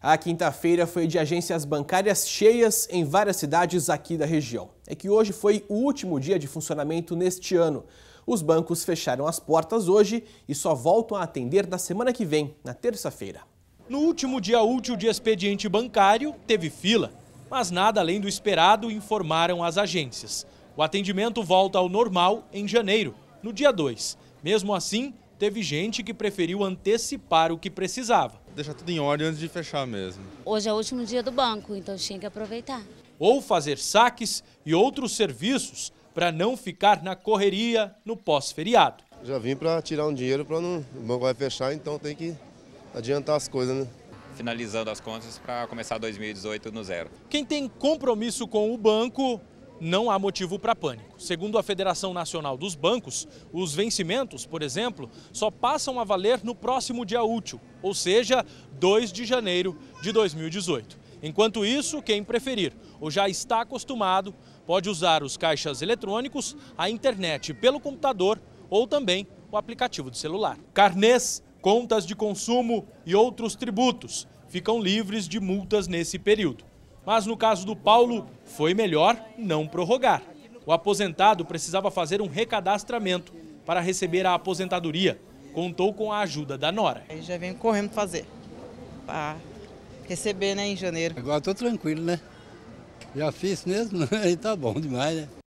A quinta-feira foi de agências bancárias cheias em várias cidades aqui da região. É que hoje foi o último dia de funcionamento neste ano. Os bancos fecharam as portas hoje e só voltam a atender na semana que vem, na terça-feira. No último dia útil de expediente bancário, teve fila, mas nada além do esperado, informaram as agências. O atendimento volta ao normal em janeiro, no dia 2. Mesmo assim, teve gente que preferiu antecipar o que precisava deixar tudo em ordem antes de fechar mesmo. Hoje é o último dia do banco, então tinha que aproveitar. Ou fazer saques e outros serviços para não ficar na correria no pós-feriado. Já vim para tirar um dinheiro para não. O banco vai fechar, então tem que adiantar as coisas, né? Finalizando as contas para começar 2018 no zero. Quem tem compromisso com o banco não há motivo para pânico. Segundo a Federação Nacional dos Bancos, os vencimentos, por exemplo, só passam a valer no próximo dia útil, ou seja, 2 de janeiro de 2018. Enquanto isso, quem preferir ou já está acostumado pode usar os caixas eletrônicos, a internet pelo computador ou também o aplicativo de celular. Carnês, contas de consumo e outros tributos ficam livres de multas nesse período. Mas no caso do Paulo, foi melhor não prorrogar. O aposentado precisava fazer um recadastramento para receber a aposentadoria. Contou com a ajuda da Nora. Aí já vem correndo fazer, para receber né, em janeiro. Agora estou tranquilo, né? Já fiz mesmo aí tá bom demais, né?